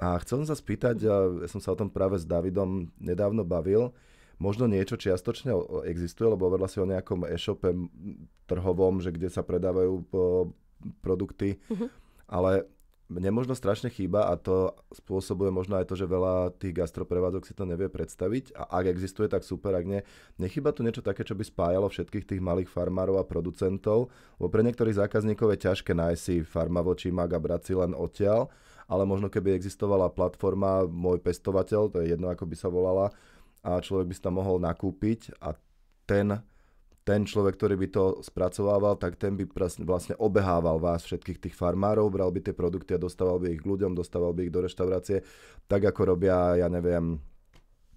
A chcel som sa spýtať, eh, ja som sa o tom práve s Davidom nedávno bavil, možno niečo čiastočne existuje, lebo hovorila si o nejakom e-shope trhovom, že kde sa predávajú po produkty, uh-huh. ale mne možno strašne chýba a to spôsobuje možno aj to, že veľa tých gastroprevádzok si to nevie predstaviť a ak existuje, tak super, ak nie. Nechýba tu niečo také, čo by spájalo všetkých tých malých farmárov a producentov, lebo pre niektorých zákazníkov je ťažké nájsť si farma voči mag a brať si len odtiaľ, ale možno keby existovala platforma Môj pestovateľ, to je jedno, ako by sa volala, a človek by sa tam mohol nakúpiť a ten ten človek, ktorý by to spracovával, tak ten by vlastne obehával vás, všetkých tých farmárov, bral by tie produkty a dostával by ich k ľuďom, dostával by ich do reštaurácie, tak ako robia, ja neviem,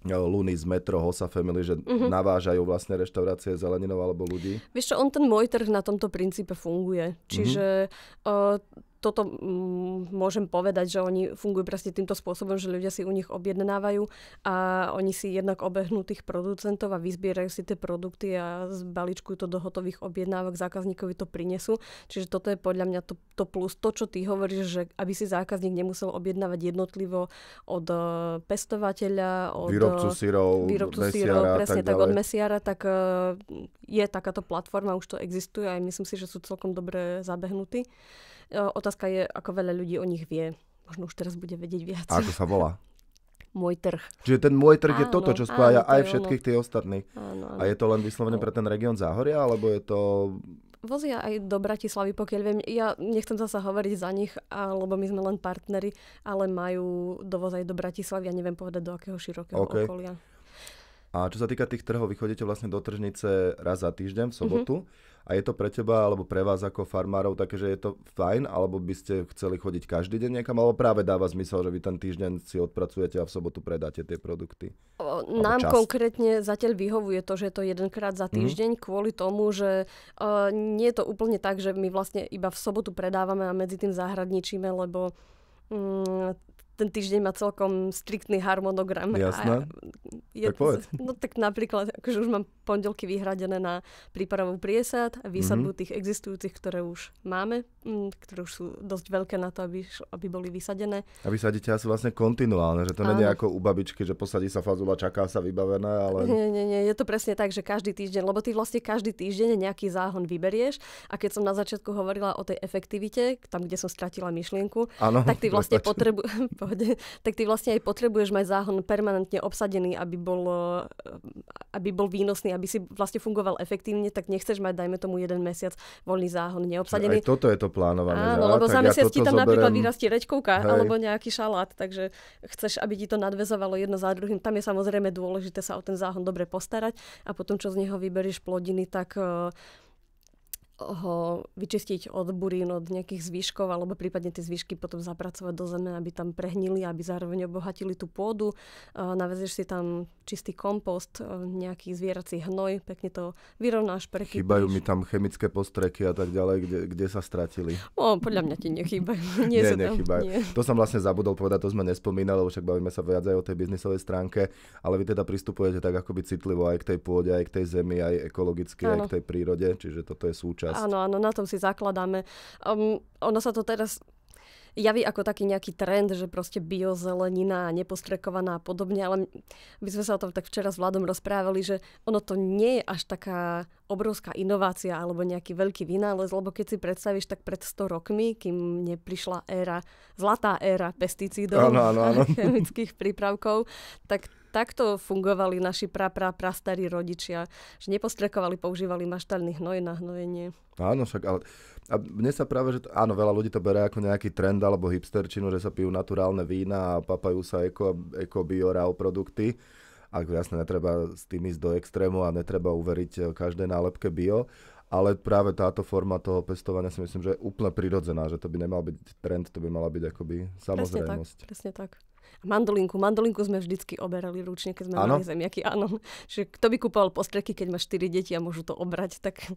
Luny z Metro, Hosa Family, že uh-huh. navážajú vlastne reštaurácie zeleninov alebo ľudí? Vieš čo, on ten môj trh na tomto princípe funguje. Čiže uh-huh. uh, toto mm, môžem povedať, že oni fungujú presne týmto spôsobom, že ľudia si u nich objednávajú a oni si jednak obehnú tých producentov a vyzbierajú si tie produkty a zbaličkujú to do hotových objednávok, zákazníkovi to prinesú. Čiže toto je podľa mňa to, to plus. To, čo ty hovoríš, že aby si zákazník nemusel objednávať jednotlivo od e, pestovateľa, od e, výrobcu sírov, výrobcu mesiara, sírov presne tak, tak od mesiara, tak e, je takáto platforma, už to existuje a myslím si, že sú celkom dobre zabehnutí. Eh, otázka je, ako veľa ľudí o nich vie. Možno už teraz bude vedieť viac. A ako sa volá? môj trh. Čiže ten môj trh áno, je toto, čo spája áno, to aj všetkých tých ostatných. Áno, áno. A je to len vyslovene pre ten región Záhoria, alebo je to... Vozia aj do Bratislavy, pokiaľ viem. Ja nechcem zase hovoriť za nich, lebo my sme len partneri, ale majú dovoz aj do Bratislavy. Ja neviem povedať, do akého širokého okay. okolia. A čo sa týka tých trhov, vychodíte vlastne do tržnice raz za týždeň v mhm. sobotu. Mm-hmm a je to pre teba alebo pre vás ako farmárov také, že je to fajn, alebo by ste chceli chodiť každý deň niekam, alebo práve dáva zmysel, že vy ten týždeň si odpracujete a v sobotu predáte tie produkty? O, nám čas. konkrétne zatiaľ vyhovuje to, že je to jedenkrát za mhm. týždeň mm-hmm. kvôli tomu, že uh, nie je to úplne tak, že my vlastne iba v sobotu predávame a medzi tým zahradničíme, lebo mm, ten týždeň má celkom striktný harmonogram. Jasné. Je, tak povedz. No tak napríklad, akože už mám pondelky vyhradené na prípravu priesad a výsadbu mm-hmm. tých existujúcich, ktoré už máme, mm, ktoré už sú dosť veľké na to, aby, aby boli vysadené. A vysadíte asi vlastne kontinuálne, že to nie je ako u babičky, že posadí sa fazula, čaká sa vybavené, ale... Nie, nie, nie, je to presne tak, že každý týždeň, lebo ty vlastne každý týždeň nejaký záhon vyberieš a keď som na začiatku hovorila o tej efektivite, tam, kde som stratila myšlienku, ano, tak ty vlastne potrebu- pohode, tak ty vlastne aj potrebuješ mať záhon permanentne obsadený, aby bol, eh, aby bol výnosný, aby si vlastne fungoval efektívne, tak nechceš mať, dajme tomu, jeden mesiac voľný záhon neobsadený. Aj toto je to plánované. Áno, lebo za mesiac ja ti tam zoberiem... napríklad vyrastie rečkovka Hej. alebo nejaký šalát, takže chceš, aby ti to nadvezovalo jedno za druhým. Tam je samozrejme dôležité sa o ten záhon dobre postarať a potom, čo z neho vyberieš plodiny, tak uh, ho vyčistiť od burín, od nejakých zvyškov, alebo prípadne tie zvyšky potom zapracovať do zeme, aby tam prehnili, aby zároveň obohatili tú pôdu. Navezieš si tam čistý kompost, nejaký zvierací hnoj, pekne to vyrovnáš, prekypíš. Chýbajú mi tam chemické postreky a tak ďalej, kde, kde sa stratili. O, no, podľa mňa ti nechýbajú. Nie, nie, nechýbajú. Nie. To som vlastne zabudol povedať, to sme nespomínali, lebo však bavíme sa viac aj o tej biznisovej stránke, ale vy teda pristupujete tak akoby citlivo aj k tej pôde, aj k tej zemi, aj ekologicky, ano. aj k tej prírode, čiže toto je súčasť rast. Áno, áno, na tom si zakladáme. Um, ono sa to teraz javí ako taký nejaký trend, že proste biozelenina, nepostrekovaná a podobne, ale my sme sa o tom tak včera s Vladom rozprávali, že ono to nie je až taká obrovská inovácia alebo nejaký veľký vynález, lebo keď si predstavíš, tak pred 100 rokmi, kým neprišla éra, zlatá éra pesticídov ano, ano, ano. a chemických prípravkov, tak takto fungovali naši pra, pra, prastarí rodičia, že nepostrekovali, používali maštálny hnoj na hnojenie. Áno, však, ale a mne sa práve, že to, áno, veľa ľudí to berie ako nejaký trend alebo hipsterčinu, že sa pijú naturálne vína a papajú sa eko, eko bio, produkty. A jasne, netreba s tým ísť do extrému a netreba uveriť e, každej nálepke bio, ale práve táto forma toho pestovania si myslím, že je úplne prirodzená, že to by nemal byť trend, to by mala byť akoby samozrejmosť. Presne tak, presne tak mandolinku, mandolinku sme vždycky oberali ručne, keď sme ano? mali zemiaky, áno. Že kto by kúpal postreky, keď má 4 deti a môžu to obrať, tak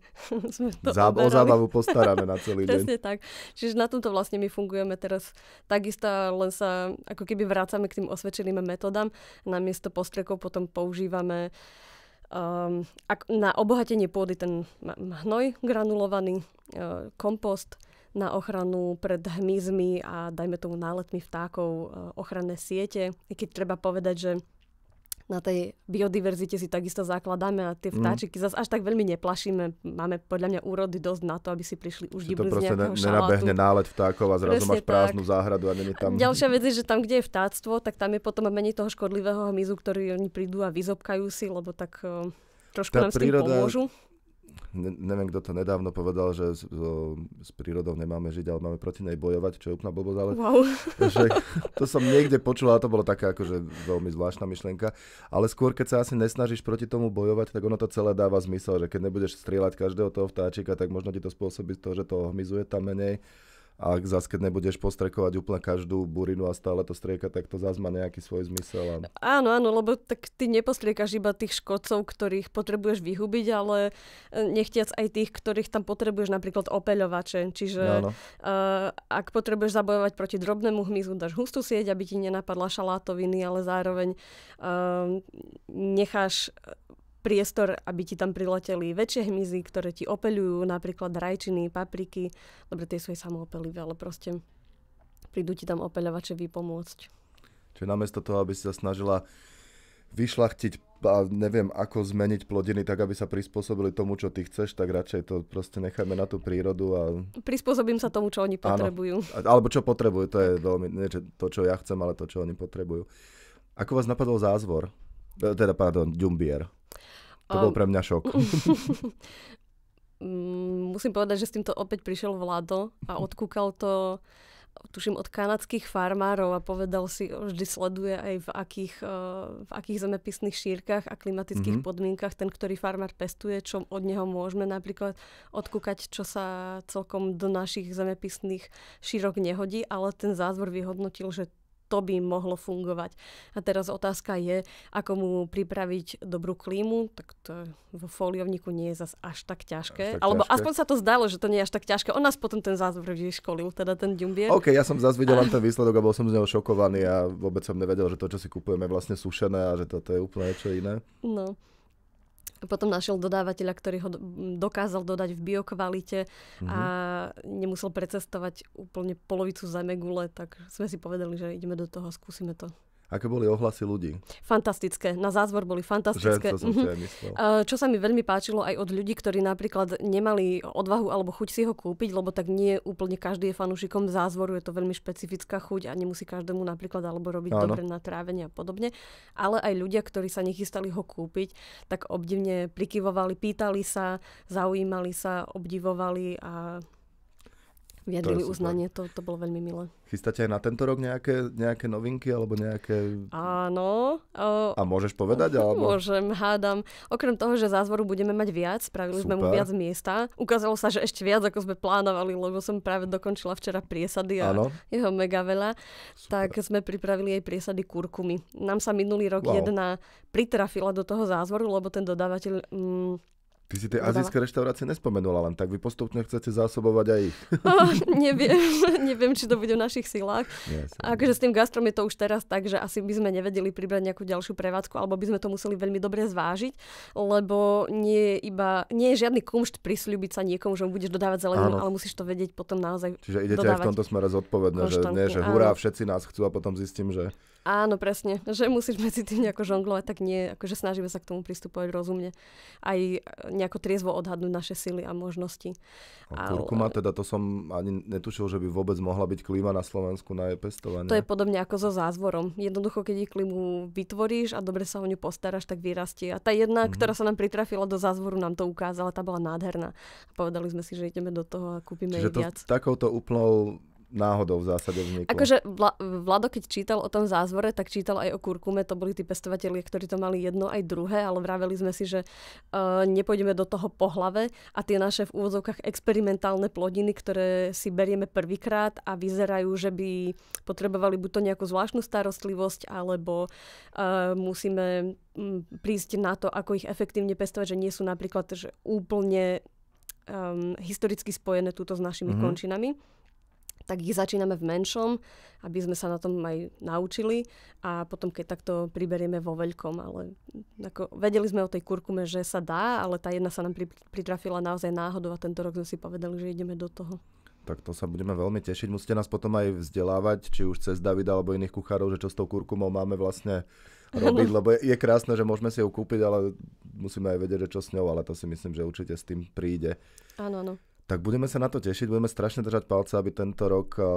sme to Zá, O zábavu postarané na celý deň. Presne tak. Čiže na tomto vlastne my fungujeme teraz takisto, len sa ako keby vrácame k tým osvedčeným metodám. Namiesto postrekov potom používame um, ak, na obohatenie pôdy ten hnoj granulovaný, uh, kompost, na ochranu pred hmyzmi a dajme tomu náletmi vtákov, e, ochranné siete. I keď treba povedať, že na tej biodiverzite si takisto zakladáme a tie mm. vtáčiky mm. zase až tak veľmi neplašíme. Máme podľa mňa úrody dosť na to, aby si prišli už dibli z nejakého ne, nenabehne nálet vtákov a zrazu Presne máš prázdnu tak. záhradu a není tam... Ďalšia vec je, že tam, kde je vtáctvo, tak tam je potom menej toho škodlivého hmyzu, ktorý oni prídu a vyzobkajú si, lebo tak e, trošku tá nám príroda, s tým pomôžu ne, neviem, kto to nedávno povedal, že s, s prírodou nemáme žiť, ale máme proti nej bojovať, čo je úplná blbosť, ale wow. že, to som niekde počul, ale to bolo taká akože veľmi zvláštna myšlienka. Ale skôr, keď sa asi nesnažíš proti tomu bojovať, tak ono to celé dáva zmysel, že keď nebudeš strieľať každého toho vtáčika, tak možno ti to spôsobí to, že to hmyzuje tam menej a ak zase, keď nebudeš postrekovať úplne každú burinu a stále to strieka, tak to zase má nejaký svoj zmysel. A... Áno, áno, lebo tak ty nepostriekaš iba tých škodcov, ktorých potrebuješ vyhubiť, ale e, nechtiac aj tých, ktorých tam potrebuješ napríklad opeľovače. Čiže uh, ak potrebuješ zabojovať proti drobnému hmyzu, dáš hustú sieť, aby ti nenapadla šalátoviny, ale zároveň uh, necháš priestor, aby ti tam prileteli väčšie hmyzy, ktoré ti opeľujú, napríklad rajčiny, papriky. Dobre, tie sú aj samoopelivé, ale proste prídu ti tam opeľovače vypomôcť. Čiže namiesto toho, aby si sa snažila vyšlachtiť a neviem, ako zmeniť plodiny tak, aby sa prispôsobili tomu, čo ty chceš, tak radšej to proste nechajme na tú prírodu. A... Prispôsobím sa tomu, čo oni potrebujú. Áno. Alebo čo potrebujú, to je veľmi, nie to, čo ja chcem, ale to, čo oni potrebujú. Ako vás napadol zázvor? E, teda, pardon, ďumbier. To um, bol ehm, pre mňa šok. Musím povedať, že s týmto opäť prišiel Vlado a odkúkal to tuším od kanadských farmárov a povedal si, vždy sleduje aj v akých, eh, v akých zemepisných šírkach a klimatických mm-hmm. podmienkach ten, ktorý farmár pestuje, čo od neho môžeme napríklad odkúkať, čo sa celkom do našich zemepisných šírok nehodí, ale ten zázvor vyhodnotil, že to by mohlo fungovať. A teraz otázka je, ako mu pripraviť dobrú klímu, tak to vo foliovníku nie je zas až tak ťažké. Až tak Alebo ťažké. aspoň sa to zdalo, že to nie je až tak ťažké. On nás potom ten zázvor školil, teda ten ďumbier. OK, ja som zase videl a... ten výsledok a bol som z neho šokovaný a vôbec som nevedel, že to, čo si kupujeme, je vlastne sušené a že toto je úplne niečo iné. No. Potom našiel dodávateľa, ktorý ho dokázal dodať v biokvalite mm-hmm. a mhm. nemusel precestovať úplne polovicu zemegule, tak sme si povedali, že ideme do toho, skúsime to aké boli ohlasy ľudí. Fantastické. Na zázvor boli fantastické. Že, som mhm. Čo sa mi veľmi páčilo aj od ľudí, ktorí napríklad nemali odvahu alebo chuť si ho kúpiť, lebo tak nie úplne každý je fanúšikom zázvoru, je to veľmi špecifická chuť a nemusí každému napríklad alebo robiť ano. dobre na trávenie a podobne. Ale aj ľudia, ktorí sa nechystali ho kúpiť, tak obdivne prikyvovali, pýtali sa, zaujímali sa, obdivovali a vyjadrili uznanie, to, to bolo veľmi milé. Chystáte aj na tento rok nejaké, nejaké novinky alebo nejaké... Áno. O... a môžeš povedať? alebo... Môžem, hádam. Okrem toho, že zázvoru budeme mať viac, spravili Super. sme mu viac miesta. Ukázalo sa, že ešte viac, ako sme plánovali, lebo som práve dokončila včera priesady a ano. jeho mega veľa. Super. Tak sme pripravili aj priesady kurkumy. Nám sa minulý rok wow. jedna pritrafila do toho zázvoru, lebo ten dodávateľ... Mm, Ty si tie azijské reštaurácie nespomenula len tak. Vy postupne chcete zásobovať aj ich. Oh, neviem, neviem, či to bude v našich silách. Yes, akože s tým gastrom je to už teraz tak, že asi by sme nevedeli pribrať nejakú ďalšiu prevádzku, alebo by sme to museli veľmi dobre zvážiť, lebo nie je, iba, nie je žiadny kumšt prislúbiť sa niekomu, že mu budeš dodávať zeleninu, ale musíš to vedieť potom naozaj Čiže idete dodávať. aj v tomto smere zodpovedne, že nie, že hurá, všetci nás chcú a potom zistím, že Áno, presne, že musíš medzi tým nejako žonglovať, tak nie, akože snažíme sa k tomu pristupovať rozumne. Aj e, nejako triezvo odhadnúť naše sily a možnosti. A kurkuma, ale... teda to som ani netušil, že by vôbec mohla byť klíma na Slovensku na pestovanie. To je podobne ako so zázvorom. Jednoducho, keď jej klímu vytvoríš a dobre sa o ňu postaráš, tak vyrastie. A tá jedna, mm-hmm. ktorá sa nám pritrafila do zázvoru, nám to ukázala, tá bola nádherná. A povedali sme si, že ideme do toho a kúpime Čiže jej to, viac. Takouto úplnou náhodou v zásade vzniklo. Akože Vla, Vlado, keď čítal o tom zázvore, tak čítal aj o kurkume. To boli tí pestovateľi, ktorí to mali jedno aj druhé, ale vraveli sme si, že uh, nepôjdeme do toho po hlave a tie naše v úvodzovkách experimentálne plodiny, ktoré si berieme prvýkrát a vyzerajú, že by potrebovali buď to nejakú zvláštnu starostlivosť, alebo uh, musíme um, prísť na to, ako ich efektívne pestovať, že nie sú napríklad že úplne um, historicky spojené túto s našimi mm-hmm. končinami tak ich začíname v menšom, aby sme sa na tom aj naučili a potom keď takto priberieme vo veľkom. Ale ako, vedeli sme o tej kurkume, že sa dá, ale tá jedna sa nám pri, pritrafila naozaj náhodou a tento rok sme si povedali, že ideme do toho. Tak to sa budeme veľmi tešiť. Musíte nás potom aj vzdelávať, či už cez Davida alebo iných kuchárov, že čo s tou kurkumou máme vlastne robiť, lebo je, je krásne, že môžeme si ju kúpiť, ale musíme aj vedieť, že čo s ňou, ale to si myslím, že určite s tým príde. Áno, áno. Tak budeme sa na to tešiť, budeme strašne držať palce, aby tento rok eh,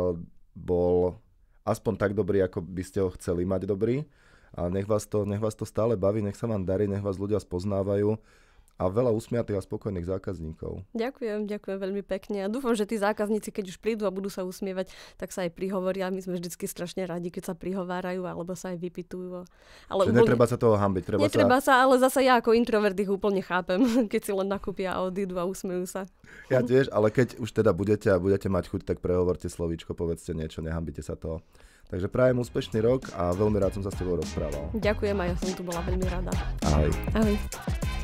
bol aspoň tak dobrý, ako by ste ho chceli mať dobrý. A nech vás to, nech vás to stále baví, nech sa vám darí, nech vás ľudia spoznávajú a veľa usmiatých a spokojných zákazníkov. Ďakujem, ďakujem veľmi pekne a dúfam, že tí zákazníci, keď už prídu a budú sa usmievať, tak sa aj prihovoria. My sme vždy strašne radi, keď sa prihovárajú alebo sa aj vypytujú. Ale úplne... netreba sa toho hambiť. Treba netreba sa... sa... ale zase ja ako introvert ich úplne chápem, keď si len nakúpia a odídu a usmejú sa. Ja tiež, ale keď už teda budete a budete mať chuť, tak prehovorte slovíčko, povedzte niečo, nehambite sa toho. Takže prajem úspešný rok a veľmi rád som sa s tebou rozprával. Ďakujem a ja som tu bola veľmi rada. Ahoj. Ahoj.